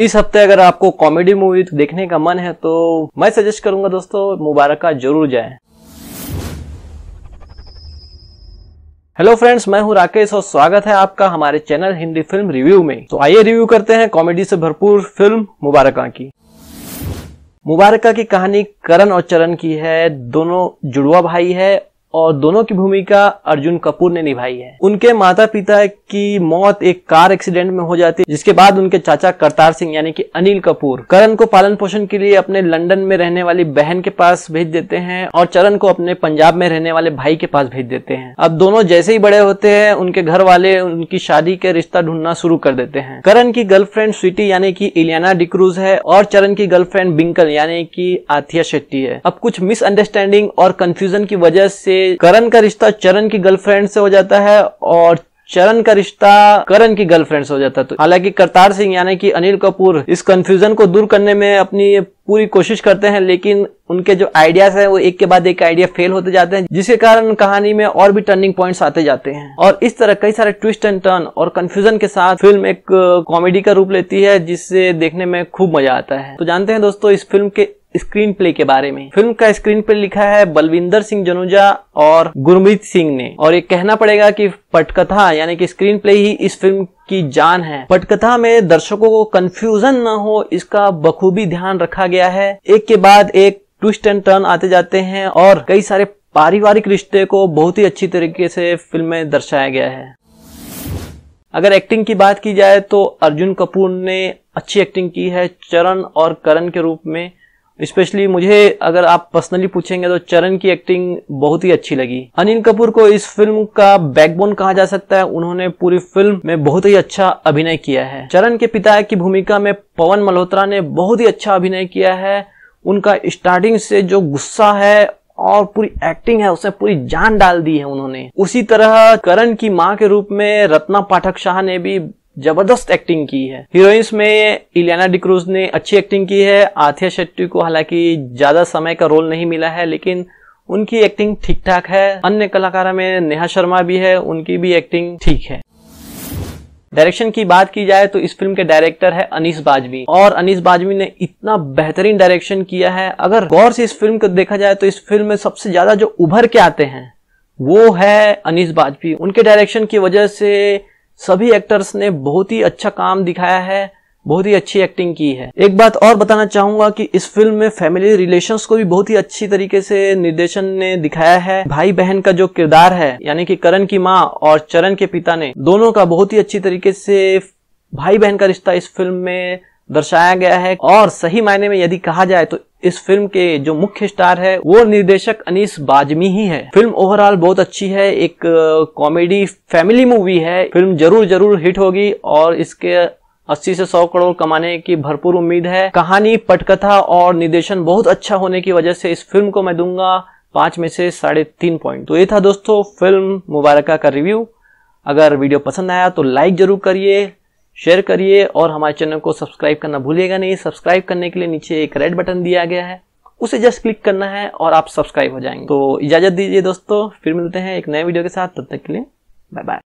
इस हफ्ते अगर आपको कॉमेडी मूवी तो देखने का मन है तो मैं सजेस्ट करूंगा दोस्तों मुबारक जरूर जाए हेलो फ्रेंड्स मैं हूं राकेश और स्वागत है आपका हमारे चैनल हिंदी फिल्म रिव्यू में तो आइए रिव्यू करते हैं कॉमेडी से भरपूर फिल्म मुबारक की मुबारक की कहानी करण और चरण की है दोनों जुड़वा भाई है और दोनों की भूमिका अर्जुन कपूर ने निभाई है उनके माता पिता की मौत एक कार एक्सीडेंट में हो जाती है जिसके बाद उनके चाचा करतार सिंह यानी कि अनिल कपूर करण को पालन पोषण के लिए अपने लंदन में रहने वाली बहन के पास भेज देते हैं और चरण को अपने पंजाब में रहने वाले भाई के पास भेज देते हैं अब दोनों जैसे ही बड़े होते हैं उनके घर वाले उनकी शादी के रिश्ता ढूंढना शुरू कर देते हैं करण की गर्लफ्रेंड स्वीटी यानी कि इलियाना डिक्रूज है और चरण की गर्लफ्रेंड बिंकल यानी कि आथिया शेट्टी है अब कुछ मिसअंडरस्टैंडिंग और कंफ्यूजन की वजह से करण का रिश्ता चरण की गर्लफ्रेंड से हो जाता है और चरण का रिश्ता करण की गर्लफ्रेंड से हो जाता है तो हालांकि करतार सिंह यानी कि अनिल कपूर इस कंफ्यूजन को दूर करने में अपनी पूरी कोशिश करते हैं लेकिन उनके जो आइडियाज हैं वो एक के बाद एक आइडिया फेल होते जाते हैं जिसके कारण कहानी में और भी टर्निंग पॉइंट्स आते जाते हैं और इस तरह कई सारे ट्विस्ट एंड टर्न और कंफ्यूजन के साथ फिल्म एक कॉमेडी का रूप लेती है जिससे देखने में खूब मजा आता है तो जानते हैं दोस्तों इस फिल्म के स्क्रीन प्ले के बारे में फिल्म का स्क्रीन प्ले लिखा है बलविंदर सिंह जनुजा और गुरमीत सिंह ने और ये कहना पड़ेगा कि पटकथा यानी कि स्क्रीन प्ले ही इस फिल्म की जान है पटकथा में दर्शकों को कंफ्यूजन न हो इसका बखूबी ध्यान रखा गया है एक के बाद एक ट्विस्ट एंड टर्न आते जाते हैं और कई सारे पारिवारिक रिश्ते को बहुत ही अच्छी तरीके से फिल्म में दर्शाया गया है अगर एक्टिंग की बात की जाए तो अर्जुन कपूर ने अच्छी एक्टिंग की है चरण और करण के रूप में स्पेशली मुझे अगर आप पर्सनली पूछेंगे तो चरण की एक्टिंग बहुत ही अच्छी लगी अनिल कपूर को इस फिल्म का बैकबोन कहा जा सकता है उन्होंने पूरी फिल्म में बहुत ही अच्छा अभिनय किया है चरण के पिता की भूमिका में पवन मल्होत्रा ने बहुत ही अच्छा अभिनय किया है उनका स्टार्टिंग से जो गुस्सा है और पूरी एक्टिंग है उसमें पूरी जान डाल दी है उन्होंने उसी तरह करण की माँ के रूप में रत्ना पाठक शाह ने भी जबरदस्त एक्टिंग की है हीरोइंस में इलियाना डिक्रूज ने अच्छी एक्टिंग की है आथिया शेट्टी को हालांकि ज्यादा समय का रोल नहीं मिला है लेकिन उनकी एक्टिंग ठीक ठाक है अन्य कलाकारों में नेहा शर्मा भी है उनकी भी एक्टिंग ठीक है डायरेक्शन की बात की जाए तो इस फिल्म के डायरेक्टर है अनिस बाजवी और अनिस बाजवी ने इतना बेहतरीन डायरेक्शन किया है अगर गौर से इस फिल्म को देखा जाए तो इस फिल्म में सबसे ज्यादा जो उभर के आते हैं वो है अनिस बाजपी उनके डायरेक्शन की वजह से सभी एक्टर्स ने बहुत ही अच्छा काम दिखाया है बहुत ही अच्छी एक्टिंग की है एक बात और बताना चाहूंगा कि इस फिल्म में फैमिली रिलेशंस को भी बहुत ही अच्छी तरीके से निर्देशन ने दिखाया है भाई बहन का जो किरदार है यानी कि करण की माँ और चरण के पिता ने दोनों का बहुत ही अच्छी तरीके से भाई बहन का रिश्ता इस फिल्म में दर्शाया गया है और सही मायने में यदि कहा जाए तो इस फिल्म के जो मुख्य स्टार है वो निर्देशक अनीस बाजमी ही है फिल्म ओवरऑल बहुत अच्छी है एक कॉमेडी फैमिली मूवी है फिल्म जरूर जरूर हिट होगी और इसके 80 से 100 करोड़ कमाने की भरपूर उम्मीद है कहानी पटकथा और निर्देशन बहुत अच्छा होने की वजह से इस फिल्म को मैं दूंगा पांच में से साढ़े तीन पॉइंट तो ये था दोस्तों फिल्म मुबारका का रिव्यू अगर वीडियो पसंद आया तो लाइक जरूर करिए शेयर करिए और हमारे चैनल को सब्सक्राइब करना भूलिएगा नहीं सब्सक्राइब करने के लिए नीचे एक रेड बटन दिया गया है उसे जस्ट क्लिक करना है और आप सब्सक्राइब हो जाएंगे तो इजाजत दीजिए दोस्तों फिर मिलते हैं एक नए वीडियो के साथ तब तक के लिए बाय बाय